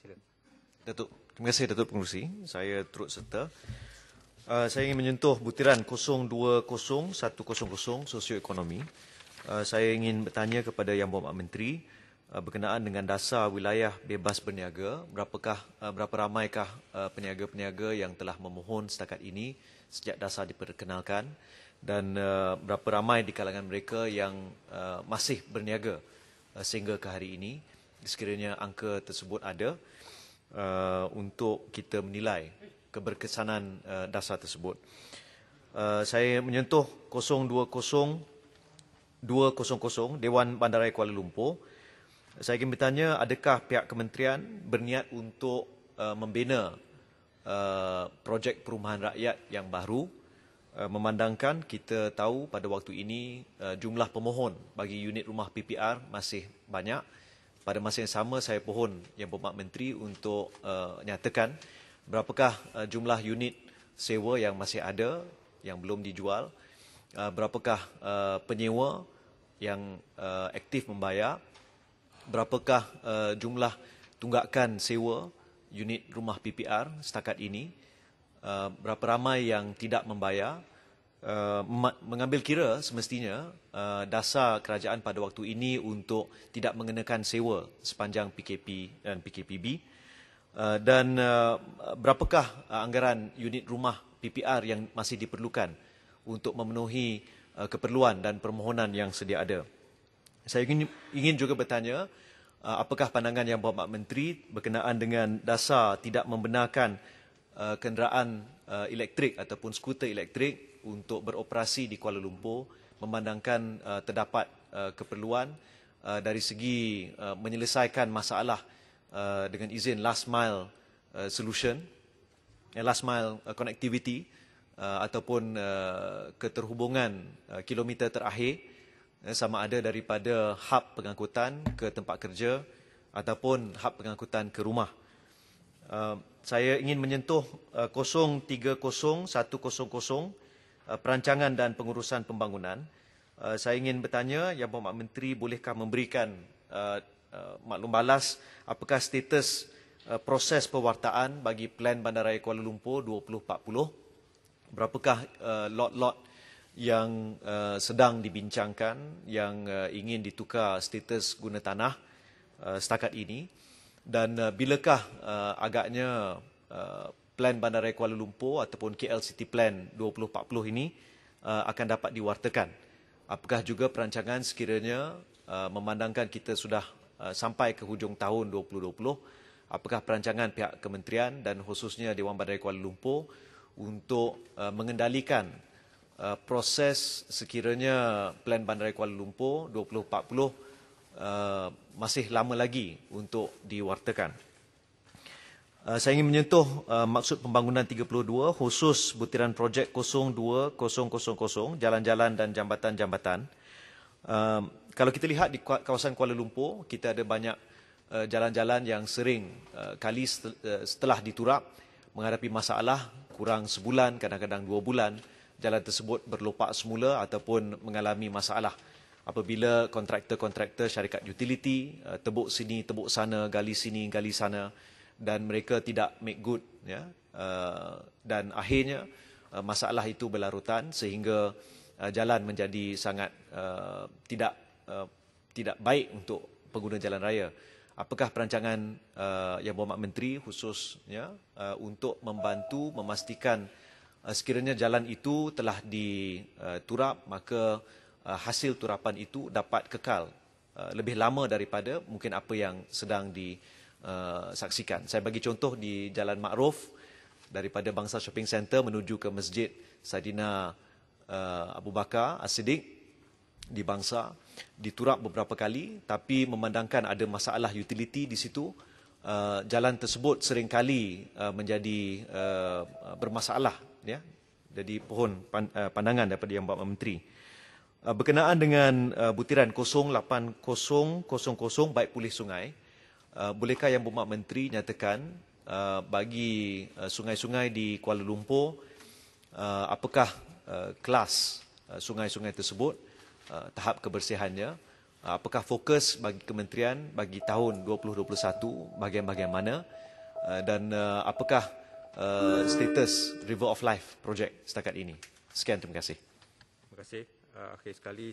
Sila. Datuk, terima kasih Datuk Pengurusi. Saya turut serta. Uh, saya ingin menyentuh butiran 020100 sosioekonomi. Uh, saya ingin bertanya kepada Yang Berhormat Menteri uh, berkenaan dengan dasar wilayah bebas berniaga, berapakah uh, berapa ramaikah uh, peniaga-peniaga yang telah memohon setakat ini sejak dasar diperkenalkan dan uh, berapa ramai di kalangan mereka yang uh, masih berniaga uh, sehingga ke hari ini? sekiranya angka tersebut ada uh, untuk kita menilai keberkesanan uh, dasar tersebut. Uh, saya menyentuh 020-200 Dewan Bandaraya Kuala Lumpur. Saya ingin bertanya adakah pihak kementerian berniat untuk uh, membina uh, projek perumahan rakyat yang baru uh, memandangkan kita tahu pada waktu ini uh, jumlah pemohon bagi unit rumah PPR masih banyak pada masa yang sama saya pohon yang berhormat menteri untuk uh, nyatakan berapakah uh, jumlah unit sewa yang masih ada yang belum dijual uh, berapakah uh, penyewa yang uh, aktif membayar berapakah uh, jumlah tunggakan sewa unit rumah PPR setakat ini uh, berapa ramai yang tidak membayar uh, mengambil kira semestinya uh, dasar kerajaan pada waktu ini untuk tidak mengenakan sewa sepanjang PKP dan PKPB uh, dan uh, berapakah uh, anggaran unit rumah PPR yang masih diperlukan untuk memenuhi uh, keperluan dan permohonan yang sedia ada. Saya ingin, ingin juga bertanya uh, apakah pandangan yang Bapak Menteri berkenaan dengan dasar tidak membenarkan uh, kenderaan uh, elektrik ataupun skuter elektrik untuk beroperasi di Kuala Lumpur memandangkan uh, terdapat uh, keperluan uh, dari segi uh, menyelesaikan masalah uh, dengan izin last mile uh, solution uh, last mile uh, connectivity uh, ataupun uh, keterhubungan uh, kilometer terakhir uh, sama ada daripada hub pengangkutan ke tempat kerja ataupun hub pengangkutan ke rumah uh, saya ingin menyentuh uh, 030100 Eh, perancangan dan pengurusan pembangunan. Eh, saya ingin bertanya, Yang Berhormat Menteri bolehkah memberikan eh, maklum balas apakah status proses pewartaan bagi Plan Bandaraya Kuala Lumpur 2040? Berapakah lot-lot yang sedang dibincangkan yang ingin ditukar status guna tanah uh, setakat ini? Dan uh, bilakah agaknya plan Bandaraya Kuala Lumpur ataupun KL City Plan 2040 ini uh, akan dapat diwartakan. Apakah juga perancangan sekiranya uh, memandangkan kita sudah uh, sampai ke hujung tahun 2020, apakah perancangan pihak kementerian dan khususnya Dewan Bandaraya Kuala Lumpur untuk uh, mengendalikan uh, proses sekiranya plan Bandaraya Kuala Lumpur 2040 uh, masih lama lagi untuk diwartakan. Uh, saya ingin menyentuh uh, maksud pembangunan 32 khusus butiran projek 02000 jalan-jalan dan jambatan-jambatan. Um, kalau kita lihat di kawasan Kuala Lumpur, kita ada banyak uh, jalan-jalan yang sering kali setelah diturap menghadapi masalah kurang sebulan, kadang-kadang dua bulan, jalan tersebut berlopak semula ataupun mengalami masalah apabila kontraktor-kontraktor syarikat utility uh, tebuk sini, tebuk sana, gali sini, gali sana, dan mereka tidak make good ya uh, dan akhirnya uh, masalah itu berlarutan sehingga uh, jalan menjadi sangat uh, tidak uh, tidak baik untuk pengguna jalan raya apakah perancangan uh, yang berhormat menteri khususnya uh, untuk membantu memastikan uh, sekiranya jalan itu telah diturap maka uh, hasil turapan itu dapat kekal uh, lebih lama daripada mungkin apa yang sedang di Eh, saksikan. Saya bagi contoh di Jalan Makruf daripada Bangsa Shopping Centre menuju ke Masjid Sadina uh, Abu Bakar As-Siddiq di Bangsa diturap beberapa kali tapi memandangkan ada masalah utiliti di situ uh, jalan tersebut seringkali uh, menjadi uh, bermasalah ya jadi pohon pan, uh, pandangan daripada yang bapa menteri uh, berkenaan dengan uh, butiran 08000 baik pulih sungai uh, Uh, bolehkah Yang Berhormat Menteri nyatakan uh, bagi uh, sungai-sungai uh, di Kuala Lumpur uh, apakah uh, kelas uh, sungai-sungai uh, tersebut uh, tahap kebersihannya uh, apakah fokus bagi kementerian bagi tahun 2021 bahagian-bahagian mana uh, dan uh, apakah uh, status River of Life project setakat ini sekian terima kasih terima kasih uh, akhir sekali